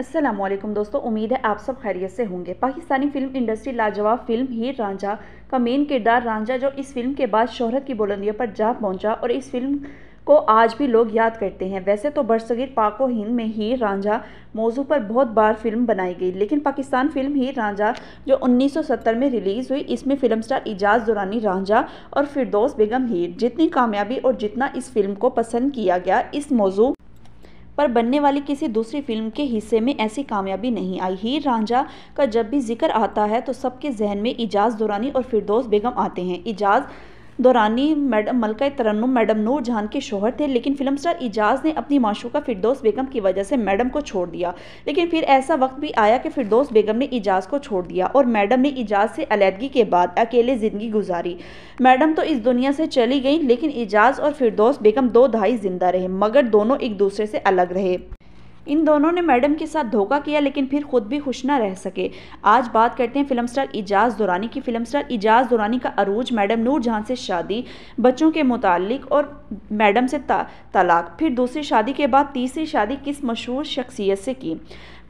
असलम दोस्तों उम्मीद है आप सब खैरियत से होंगे पाकिस्तानी फिल्म इंडस्ट्री लाजवाब फिल्म हीर रांझा का मेन किरदार रांझा जो इस फिल्म के बाद शोहरत की बुलंदियों पर जा पहुंचा और इस फिल्म को आज भी लोग याद करते हैं वैसे तो बरसगीर पाको हिंद में हीर रांझा मौजू पर बहुत बार फिल्म बनाई गई लेकिन पाकिस्तान फिल्म हीर रांझा जो 1970 में रिलीज़ हुई इसमें फिल्म स्टार इजाज़ दुरानी रांझा और फिरदौस बेगम हीर जितनी कामयाबी और जितना इस फिल्म को पसंद किया गया इस मौजू पर बनने वाली किसी दूसरी फिल्म के हिस्से में ऐसी कामयाबी नहीं आई हीर रांझा का जब भी जिक्र आता है तो सबके जहन में इजाज़ दुरानी और फिरदौस बेगम आते हैं इजाज़ दौरानी मैडम मलका तरन्नुम मैडम नूर जहान के शोहर थे लेकिन फिल्म स्टार इजाज़ ने अपनी माशूका फिरदोस बेगम की वजह से मैडम को छोड़ दिया लेकिन फिर ऐसा वक्त भी आया कि फिरदोस बेगम ने इजाज़ को छोड़ दिया और मैडम ने इजाज़ से अलीदगी के बाद अकेले ज़िंदगी गुजारी मैडम तो इस दुनिया से चली गई लेकिन इजाज़ और फिरदोस बेगम दो दहाई जिंदा रहे मगर दोनों एक दूसरे से अलग रहे इन दोनों ने मैडम के साथ धोखा किया लेकिन फिर खुद भी खुश ना रह सके आज बात करते हैं फिल्म स्टार इजाज दुरानी की फिल्म स्टार इजाज दुरानी का अरूज मैडम नूर जहाँ से शादी बच्चों के मुतालिक और मैडम से ता, तलाक फिर दूसरी शादी के बाद तीसरी शादी किस मशहूर शख्सियत से की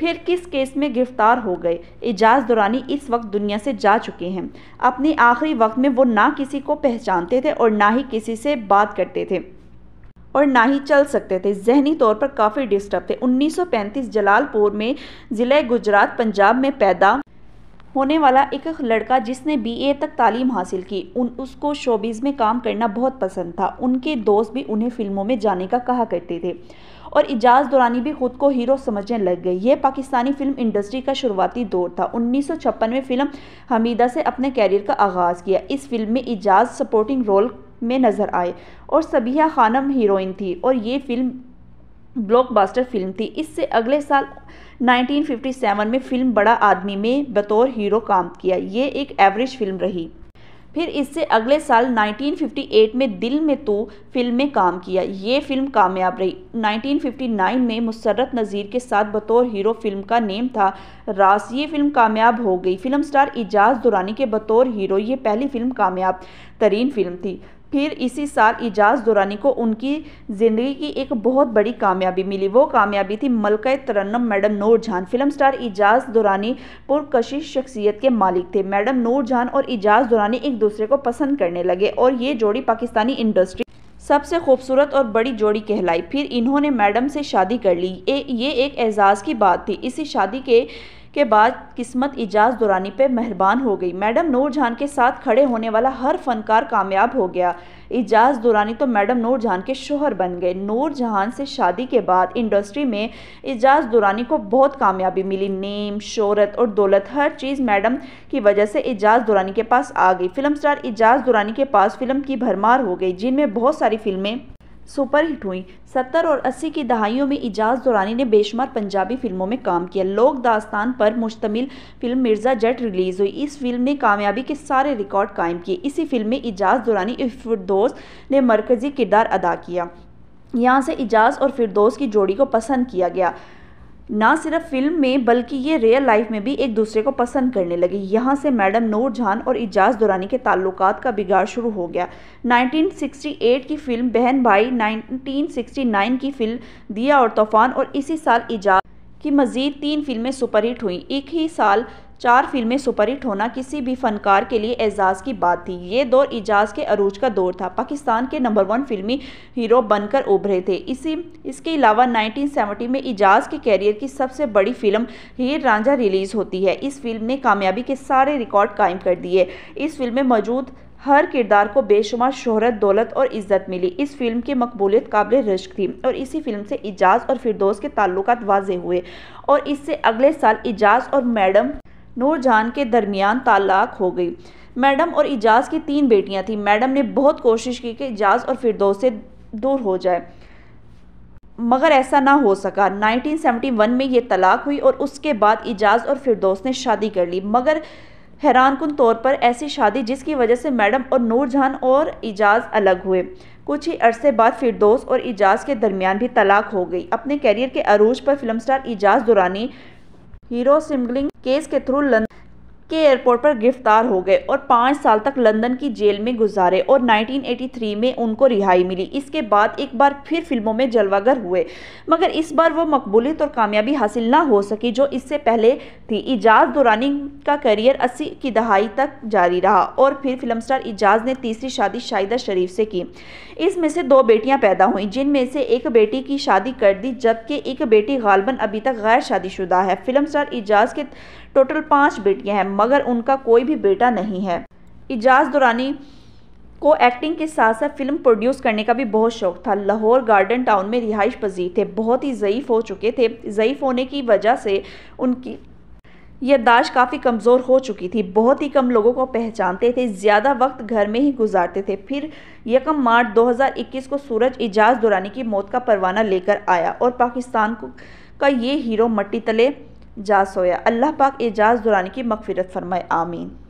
फिर किस केस में गिरफ्तार हो गए एजाज दुरानी इस वक्त दुनिया से जा चुके हैं अपने आखिरी वक्त में वो ना किसी को पहचानते थे और ना ही किसी से बात करते थे और ना ही चल सकते थे जहनी तौर पर काफ़ी डिस्टर्ब थे 1935 जलालपुर में ज़िले गुजरात पंजाब में पैदा होने वाला एक लड़का जिसने बीए तक तालीम हासिल की उन उसको शोबीज में काम करना बहुत पसंद था उनके दोस्त भी उन्हें फ़िल्मों में जाने का कहा करते थे और इजाज़ दुरानी भी खुद को हीरो समझने लग गए यह पाकिस्तानी फ़िल्म इंडस्ट्री का शुरुआती दौर था 1956 में फ़िल्म हमीदा से अपने कैरियर का आगाज़ किया इस फिल्म में इजाज़ सपोर्टिंग रोल में नज़र आए और सबिया खानम हीरोइन थी और ये फिल्म ब्लॉकबस्टर फिल्म थी इससे अगले साल 1957 में फिल्म बड़ा आदमी में बतौर हीरो काम किया ये एक एवरेज फिल्म रही फिर इससे अगले साल 1958 में दिल में तू फिल्म में काम किया ये फिल्म कामयाब रही 1959 में मुसरत नज़ीर के साथ बतौर हीरो फिल्म का नेम था रास ये फिल्म कामयाब हो गई फिल्म स्टार इजाज़ दुरानी के बतौर हीरो ये पहली फिल्म कामयाब तरीन फिल्म थी फिर इसी साल इजाज़ दुरानी को उनकी ज़िंदगी की एक बहुत बड़ी कामयाबी मिली वो कामयाबी थी मलका तरन्नम madam Noorjahan film star Ijaz Durrani पुरकशिश शख्सियत के मालिक थे मैडम नूर नूरजहान और इजाज़ दुरानी एक दूसरे को पसंद करने लगे और ये जोड़ी पाकिस्तानी इंडस्ट्री सबसे खूबसूरत और बड़ी जोड़ी कहलाई फिर इन्होंने मैडम से शादी कर ली ये एक एजाज़ की बात थी इसी शादी के के बाद किस्मत इजाज दुरानी पे मेहरबान हो गई मैडम नूरजहान के साथ खड़े होने वाला हर फनकार कामयाब हो गया इजाज दुरानी तो मैडम नूरजहान के शोहर बन गए नूरजहान से शादी के बाद इंडस्ट्री में इजाज दुरानी को बहुत कामयाबी मिली नेम शोहरत और दौलत हर चीज़ मैडम की वजह से इजाज दुरानी के पास आ गई फिल्म स्टार इजाज दुरानी के पास फिल्म की भरमार हो गई जिनमें बहुत सारी फिल्में सुपरहिट हुई सत्तर और अस्सी की दहाइयों में इजाज़ दुरानी ने बेशुमार पंजाबी फिल्मों में काम किया लोक दास्तान पर मुश्तमिल फिल्म मिर्ज़ा जट रिलीज़ हुई इस फिल्म ने कामयाबी के सारे रिकॉर्ड कायम किए इसी फिल्म में इजाज़ दुरानी फिरदोस ने मरकज़ी किरदार अदा किया यहाँ से इजाज़ और फिरदोस की जोड़ी को पसंद किया गया ना सिर्फ फिल्म में बल्कि ये रियल लाइफ में भी एक दूसरे को पसंद करने लगी यहाँ से मैडम नूर जहान और इजाज़ दुरानी के ताल्लुक का बिगाड़ शुरू हो गया 1968 की फिल्म बहन भाई 1969 की फिल्म दिया और तूफ़ान और इसी साल इजाज की मज़ीद तीन फिल्में सुपरहिट हुई एक ही साल चार फिल्में सुपरहिट होना किसी भी फनकार के लिए एजाज़ की बात थी ये दौर एजाज के अरूज का दौर था पाकिस्तान के नंबर वन फिल्मी हीरो बनकर उभरे थे इसी इसके अलावा 1970 में एजाज के कैरियर की सबसे बड़ी फिल्म हीर रांझा रिलीज़ होती है इस फिल्म ने कामयाबी के सारे रिकॉर्ड कायम कर दिए इस फिल्म में मौजूद हर किरदार को बेशुमार शोहरत दौलत और इज्जत मिली इस फिल्म की मकबूलियत काबिल रश्क थी और इसी फिल्म से इजाज़ और फिरदौस के ताल्लुक वाजे हुए और इससे अगले साल इजाज़ और मैडम नूरजहान के दरमियान तालाक हो गई मैडम और इजाज़ की तीन बेटियां थीं मैडम ने बहुत कोशिश की कि इजाज़ और फिरदौस से दूर हो जाए मगर ऐसा ना हो सका 1971 में ये तलाक हुई और उसके बाद इजाज़ और फिरदौस ने शादी कर ली मगर हैरान तौर पर ऐसी शादी जिसकी वजह से मैडम और नूरजहान और इजाज़ अलग हुए कुछ ही अरसे बाद फिरदौस और इजाज़ के दरमियान भी तलाक हो गई अपने कैरियर के अरूज पर film star Ijaz Durrani heroin smuggling case के थ्रू लंदन के एयरपोर्ट पर गिरफ्तार हो गए और पाँच साल तक लंदन की जेल में गुजारे और 1983 में उनको रिहाई मिली इसके बाद एक बार फिर फिल्मों में जलवागर हुए मगर इस बार वो मकबूलियत और कामयाबी हासिल ना हो सकी जो इससे पहले थी इजाज़ दुरानी का करियर अस्सी की दहाई तक जारी रहा और फिर फिल्म स्टार इजाज़ ने तीसरी शादी शाहिदा शरीफ से की इसमें से दो बेटियाँ पैदा हुई जिनमें से एक बेटी की शादी कर दी जबकि एक बेटी गालबन अभी तक गैर शादीशुदा है फिल्म स्टार इजाज़ के टोटल पाँच बेटियाँ हैं मगर उनका कोई भी बेटा नहीं है इजाज़ दुरानी को एक्टिंग के साथ साथ फिल्म प्रोड्यूस करने का भी बहुत शौक था लाहौर गार्डन टाउन में रिहाइश पजीर थे बहुत ही ज़यीफ़ हो चुके थे ज़यीफ़ होने की वजह से उनकी यादाश्त काफ़ी कमज़ोर हो चुकी थी बहुत ही कम लोगों को पहचानते थे ज़्यादा वक्त घर में ही गुजारते थे फिर यकम मार्च 2021 को सूरज इजाज़ दुरानी की मौत का परवाना लेकर आया और पाकिस्तान को का ये हीरो मट्टी तले जा सोया अल्लाह पाक एजाज दुरानी की मकफिरत फरमाए आमीन